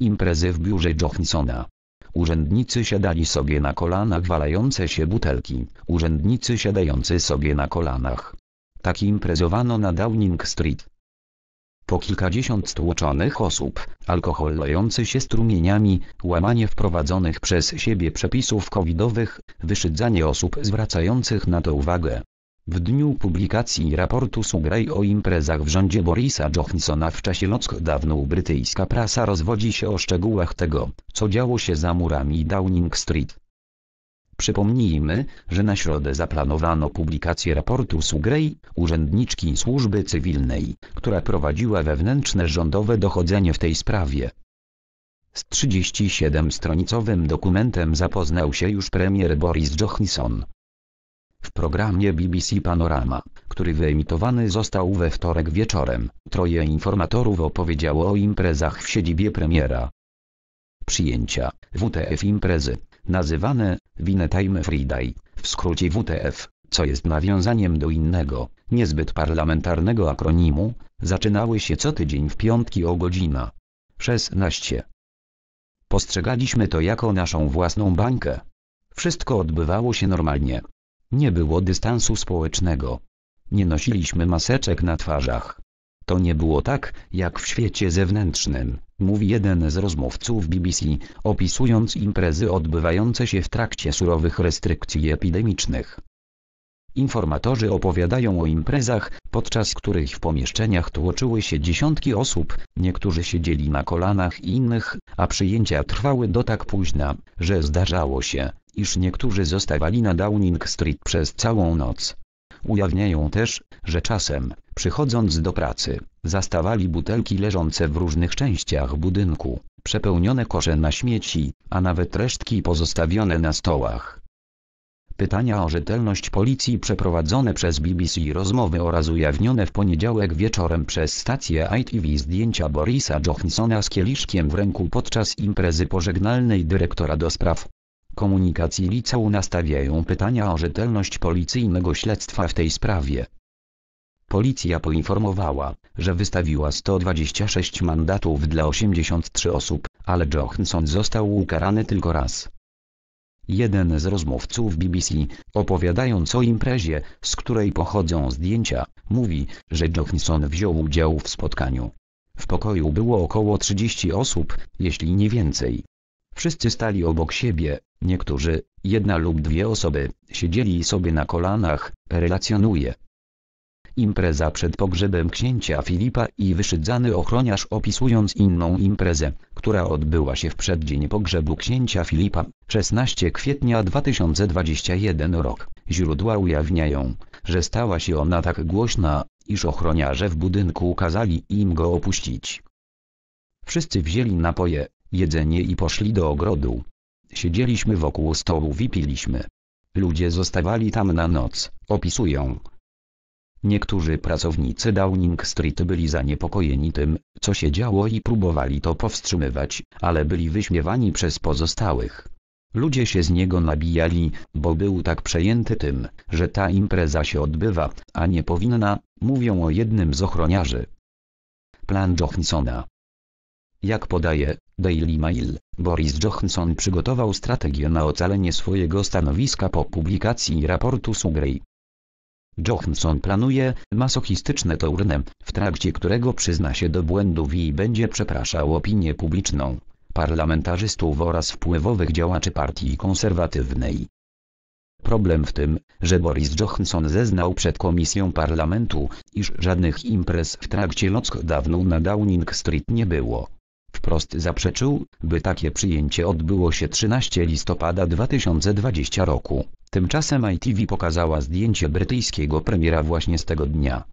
imprezy w biurze Johnsona. Urzędnicy siadali sobie na kolanach walające się butelki, urzędnicy siadający sobie na kolanach. Tak imprezowano na Downing Street. Po kilkadziesiąt stłoczonych osób, alkohol lejący się strumieniami, łamanie wprowadzonych przez siebie przepisów covidowych, wyszydzanie osób zwracających na to uwagę. W dniu publikacji raportu Sugrej o imprezach w rządzie Borisa Johnsona w czasie lockdownu brytyjska prasa rozwodzi się o szczegółach tego, co działo się za murami Downing Street. Przypomnijmy, że na środę zaplanowano publikację raportu Sugrej, urzędniczki służby cywilnej, która prowadziła wewnętrzne rządowe dochodzenie w tej sprawie. Z 37-stronicowym dokumentem zapoznał się już premier Boris Johnson. W programie BBC Panorama, który wyemitowany został we wtorek wieczorem, troje informatorów opowiedziało o imprezach w siedzibie premiera. Przyjęcia WTF imprezy, nazywane Time Friday, w skrócie WTF, co jest nawiązaniem do innego, niezbyt parlamentarnego akronimu, zaczynały się co tydzień w piątki o godzina 16. Postrzegaliśmy to jako naszą własną bańkę. Wszystko odbywało się normalnie, nie było dystansu społecznego. Nie nosiliśmy maseczek na twarzach. To nie było tak, jak w świecie zewnętrznym, mówi jeden z rozmówców BBC, opisując imprezy odbywające się w trakcie surowych restrykcji epidemicznych. Informatorzy opowiadają o imprezach, podczas których w pomieszczeniach tłoczyły się dziesiątki osób, niektórzy siedzieli na kolanach innych, a przyjęcia trwały do tak późna, że zdarzało się, iż niektórzy zostawali na Downing Street przez całą noc. Ujawniają też, że czasem, przychodząc do pracy, zastawali butelki leżące w różnych częściach budynku, przepełnione kosze na śmieci, a nawet resztki pozostawione na stołach. Pytania o rzetelność policji przeprowadzone przez BBC rozmowy oraz ujawnione w poniedziałek wieczorem przez stację ITV zdjęcia Borisa Johansona z kieliszkiem w ręku podczas imprezy pożegnalnej dyrektora do spraw komunikacji liceum nastawiają pytania o rzetelność policyjnego śledztwa w tej sprawie. Policja poinformowała, że wystawiła 126 mandatów dla 83 osób, ale Johnson został ukarany tylko raz. Jeden z rozmówców BBC, opowiadając o imprezie, z której pochodzą zdjęcia, mówi, że Johnson wziął udział w spotkaniu. W pokoju było około 30 osób, jeśli nie więcej. Wszyscy stali obok siebie, niektórzy, jedna lub dwie osoby, siedzieli sobie na kolanach, relacjonuje. Impreza przed pogrzebem księcia Filipa i wyszydzany ochroniarz opisując inną imprezę, która odbyła się w przeddzień pogrzebu księcia Filipa, 16 kwietnia 2021 rok. Źródła ujawniają, że stała się ona tak głośna, iż ochroniarze w budynku kazali im go opuścić. Wszyscy wzięli napoje, jedzenie i poszli do ogrodu. Siedzieliśmy wokół stołu i piliśmy. Ludzie zostawali tam na noc, opisują. Niektórzy pracownicy Downing Street byli zaniepokojeni tym, co się działo i próbowali to powstrzymywać, ale byli wyśmiewani przez pozostałych. Ludzie się z niego nabijali, bo był tak przejęty tym, że ta impreza się odbywa, a nie powinna, mówią o jednym z ochroniarzy. Plan Johnsona jak podaje Daily Mail, Boris Johnson przygotował strategię na ocalenie swojego stanowiska po publikacji raportu Sugrey. Johnson planuje masochistyczne tournée, w trakcie którego przyzna się do błędów i będzie przepraszał opinię publiczną, parlamentarzystów oraz wpływowych działaczy partii konserwatywnej. Problem w tym, że Boris Johnson zeznał przed komisją parlamentu, iż żadnych imprez w trakcie lockdownu na Downing Street nie było wprost zaprzeczył, by takie przyjęcie odbyło się 13 listopada 2020 roku. Tymczasem ITV pokazała zdjęcie brytyjskiego premiera właśnie z tego dnia.